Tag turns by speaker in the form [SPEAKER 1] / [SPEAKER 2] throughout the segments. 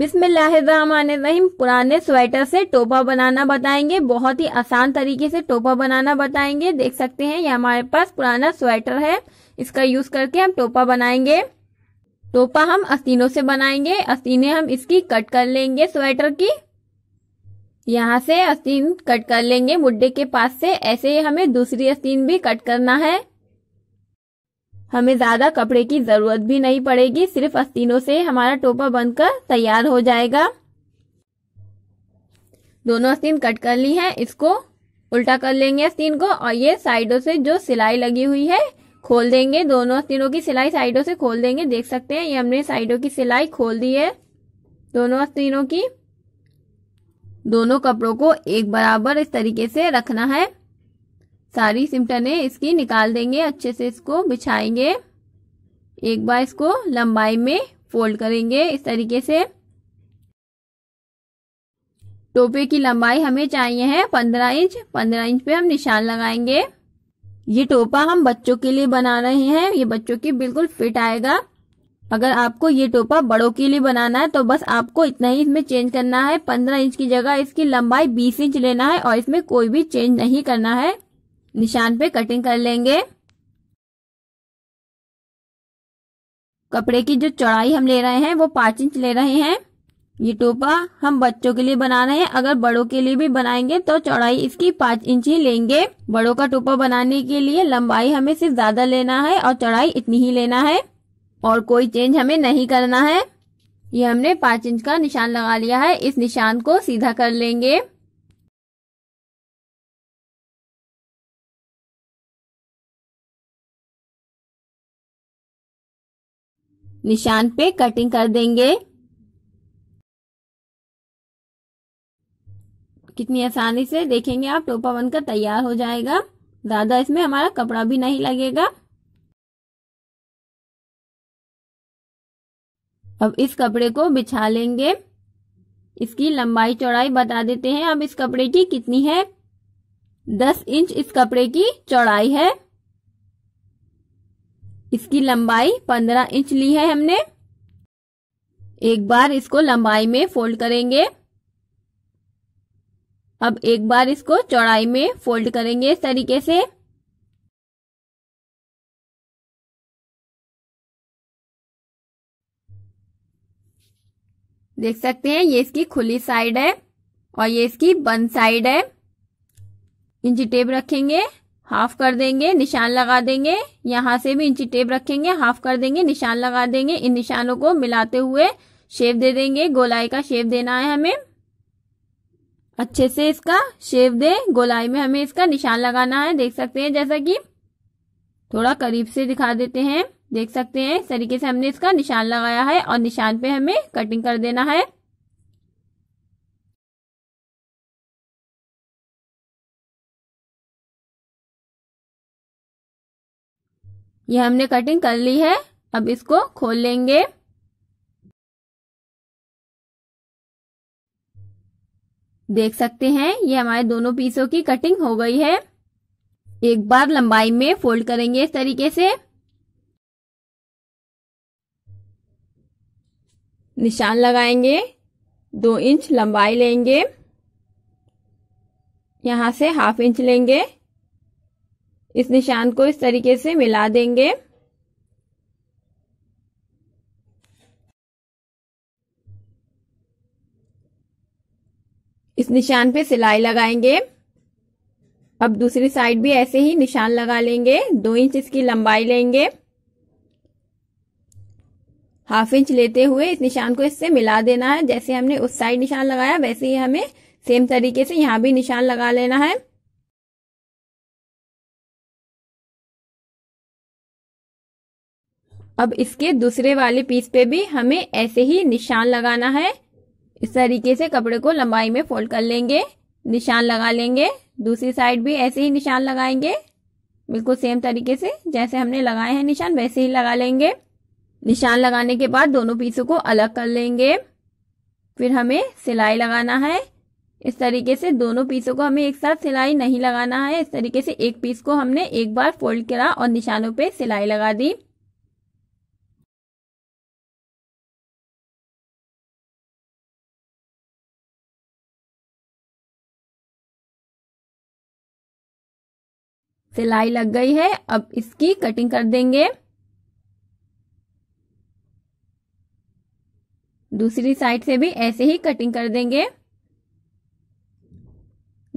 [SPEAKER 1] बिस्मिल्लाहिर्रहमानिर्रहीम पुराने स्वेटर से टोपा बनाना बताएंगे बहुत ही आसान तरीके से टोपा बनाना बताएंगे देख सकते हैं ये हमारे पास पुराना स्वेटर है इसका यूज करके हम टोपा बनाएंगे टोपा हम अस्तीनों से बनाएंगे अस्तीने हम इसकी कट कर लेंगे स्वेटर की यहाँ से अस्तीन कट कर लेंगे मुड्डे के पास से ऐसे ही हमें दूसरी अस्तीन भी कट करना है हमें ज्यादा कपड़े की जरूरत भी नहीं पड़ेगी सिर्फ अस्तीनों से हमारा टोपा बनकर तैयार हो जाएगा दोनों अस्तीन कट कर ली है इसको उल्टा कर लेंगे अस्तीन को और ये साइडों से जो सिलाई लगी हुई है खोल देंगे दोनों अस्तीनों की सिलाई साइडों से खोल देंगे देख सकते हैं ये हमने साइडों की सिलाई खोल दी है दोनों अस्तीनों की दोनों कपड़ों को एक बराबर इस तरीके से रखना है सारी सिमटने इसकी निकाल देंगे अच्छे से इसको बिछाएंगे एक बार इसको लंबाई में फोल्ड करेंगे इस तरीके से टोपे की लंबाई हमें चाहिए है पंद्रह इंच पंद्रह इंच पे हम निशान लगाएंगे ये टोपा हम बच्चों के लिए बना रहे हैं ये बच्चों की बिल्कुल फिट आएगा अगर आपको ये टोपा बड़ों के लिए बनाना है तो बस आपको इतना ही इसमें चेंज करना है पंद्रह इंच की जगह इसकी लंबाई बीस इंच लेना है और इसमें कोई भी चेंज नहीं करना है निशान पे कटिंग कर लेंगे कपड़े की जो चौड़ाई हम ले रहे हैं वो पांच इंच ले रहे हैं ये टोपा हम बच्चों के लिए बना रहे हैं अगर बड़ों के लिए भी बनाएंगे तो चौड़ाई इसकी पांच इंच ही लेंगे बड़ों का टोपा बनाने के लिए लंबाई हमें सिर्फ ज्यादा लेना है और चौड़ाई इतनी ही लेना है और कोई चेंज हमें नहीं करना है ये हमने पांच इंच का निशान लगा लिया है इस निशान को सीधा कर लेंगे
[SPEAKER 2] निशान पे कटिंग कर देंगे
[SPEAKER 1] कितनी आसानी से देखेंगे आप टोपा बनकर तैयार हो जाएगा ज्यादा इसमें हमारा कपड़ा भी नहीं लगेगा अब इस कपड़े को बिछा लेंगे इसकी लंबाई चौड़ाई बता देते हैं अब इस कपड़े की कितनी है दस इंच इस कपड़े की चौड़ाई है इसकी लंबाई 15 इंच ली है हमने एक बार इसको लंबाई में फोल्ड करेंगे अब एक बार इसको चौड़ाई में फोल्ड करेंगे इस तरीके से देख सकते हैं ये इसकी खुली साइड है और ये इसकी बंद साइड है इंची टेप रखेंगे हाफ कर देंगे निशान लगा देंगे यहाँ से भी इंची टेप रखेंगे हाफ कर देंगे निशान लगा देंगे इन निशानों को मिलाते हुए शेप दे देंगे गोलाई का शेप देना है हमें अच्छे से इसका शेप दे गोलाई में हमें इसका निशान लगाना है देख सकते हैं जैसा कि थोड़ा करीब से दिखा देते हैं देख सकते हैं इस तरीके से हमने इसका निशान लगाया है और निशान पे हमें कटिंग कर देना है ये हमने कटिंग कर ली है अब इसको खोल लेंगे देख सकते हैं ये हमारे दोनों पीसों की कटिंग हो गई है एक बार लंबाई में फोल्ड करेंगे इस तरीके से निशान लगाएंगे दो इंच लंबाई लेंगे यहां से हाफ इंच लेंगे इस निशान को इस तरीके से मिला देंगे इस निशान पे सिलाई लगाएंगे अब दूसरी साइड भी ऐसे ही निशान लगा लेंगे दो इंच इसकी लंबाई लेंगे हाफ इंच लेते हुए इस निशान को इससे मिला देना है जैसे हमने उस साइड निशान लगाया वैसे ही हमें सेम तरीके से यहाँ भी निशान लगा लेना है अब इसके दूसरे वाले पीस पे भी हमें ऐसे ही निशान लगाना है इस तरीके से कपड़े को लंबाई में फोल्ड कर लेंगे निशान लगा लेंगे दूसरी साइड भी ऐसे ही निशान लगाएंगे बिल्कुल सेम तरीके से जैसे हमने लगाए हैं निशान वैसे ही लगा लेंगे निशान लगाने के बाद दोनों पीसों को अलग कर लेंगे फिर हमें सिलाई लगाना है इस तरीके से दोनों पीसों को हमें एक साथ सिलाई नहीं लगाना है इस तरीके से एक पीस को हमने एक बार फोल्ड करा और निशानों पे सिलाई लगा दी सिलाई लग गई है अब इसकी कटिंग कर देंगे दूसरी साइड से भी ऐसे ही कटिंग कर देंगे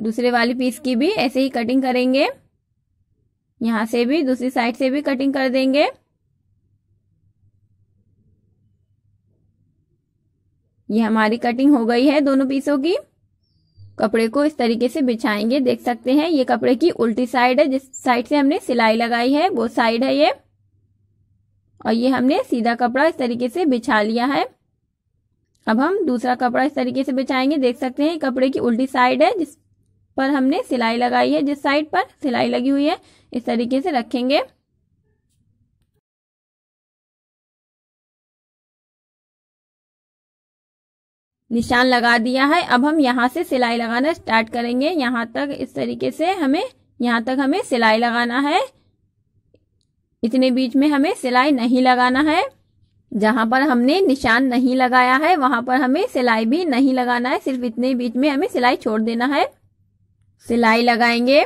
[SPEAKER 1] दूसरे वाली पीस की भी ऐसे ही कटिंग करेंगे यहां से भी दूसरी साइड से भी कटिंग कर देंगे ये हमारी कटिंग हो गई है दोनों पीसों की कपड़े को इस तरीके से बिछाएंगे देख सकते हैं ये कपड़े की उल्टी साइड है जिस साइड से हमने सिलाई लगाई है वो साइड है ये और ये हमने सीधा कपड़ा इस तरीके से बिछा लिया है अब हम दूसरा कपड़ा इस तरीके से बिछाएंगे देख सकते हैं कपड़े की उल्टी साइड है जिस पर हमने सिलाई लगाई है जिस साइड पर सिलाई लगी हुई है इस तरीके से रखेंगे निशान लगा दिया है अब हम यहाँ से सिलाई लगाना स्टार्ट करेंगे यहाँ तक इस तरीके से हमें यहाँ तक हमें सिलाई लगाना है इतने बीच में हमें सिलाई नहीं लगाना है जहाँ पर हमने निशान नहीं लगाया है वहां पर हमें सिलाई भी नहीं लगाना है सिर्फ इतने बीच में हमें सिलाई छोड़ देना है सिलाई लगाएंगे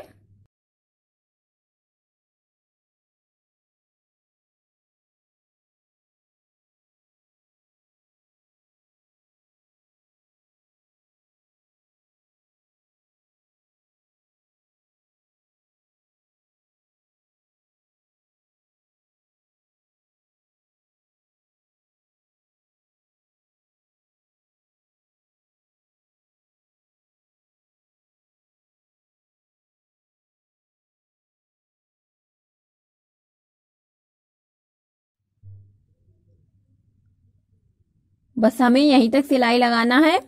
[SPEAKER 1] बस हमें यहीं तक सिलाई लगाना है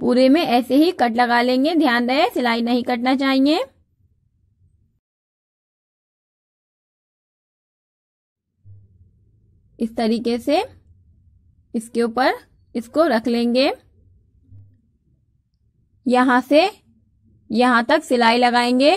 [SPEAKER 1] पूरे में ऐसे ही कट लगा लेंगे ध्यान रहे सिलाई नहीं कटना चाहिए इस तरीके से इसके ऊपर इसको रख लेंगे यहां से यहां तक सिलाई लगाएंगे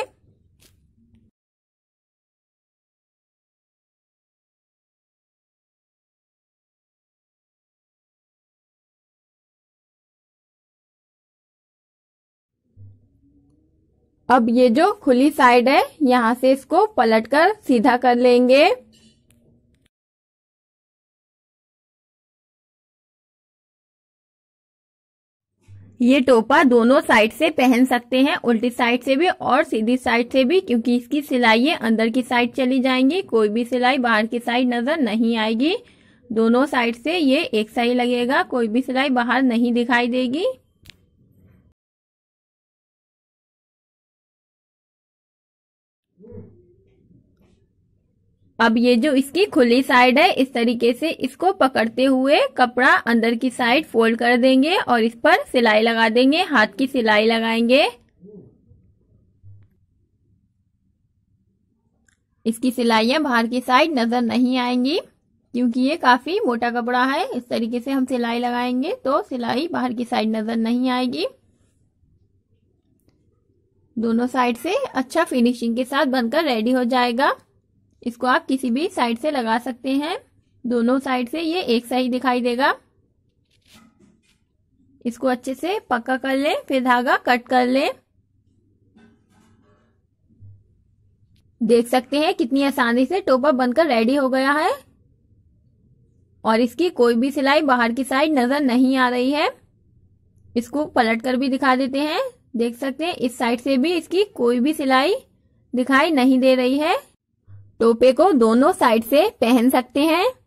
[SPEAKER 1] अब ये जो खुली साइड है यहाँ से इसको पलटकर सीधा कर लेंगे ये टोपा दोनों साइड से पहन सकते हैं उल्टी साइड से भी और सीधी साइड से भी क्योंकि इसकी सिलाई अंदर की साइड चली जाएंगी कोई भी सिलाई बाहर की साइड नजर नहीं आएगी दोनों साइड से ये एक साइड लगेगा कोई भी सिलाई बाहर नहीं दिखाई देगी अब ये जो इसकी खुली साइड है इस तरीके से इसको पकड़ते हुए कपड़ा अंदर की साइड फोल्ड कर देंगे और इस पर सिलाई लगा देंगे हाथ की सिलाई लगाएंगे इसकी सिलाइयां बाहर की साइड नजर नहीं आएंगी क्योंकि ये काफी मोटा कपड़ा है इस तरीके से हम सिलाई लगाएंगे तो सिलाई बाहर की साइड नजर नहीं आएगी दोनों साइड से अच्छा फिनिशिंग के साथ बनकर रेडी हो जाएगा इसको आप किसी भी साइड से लगा सकते हैं दोनों साइड से ये एक सा ही दिखाई देगा इसको अच्छे से पक्का कर लें फिर धागा कट कर लें देख सकते हैं कितनी आसानी से टोपा बनकर रेडी हो गया है और इसकी कोई भी सिलाई बाहर की साइड नजर नहीं आ रही है इसको पलट कर भी दिखा देते हैं देख सकते हैं इस साइड से भी इसकी कोई भी सिलाई दिखाई नहीं दे रही है टोपे को दोनों साइड से पहन सकते हैं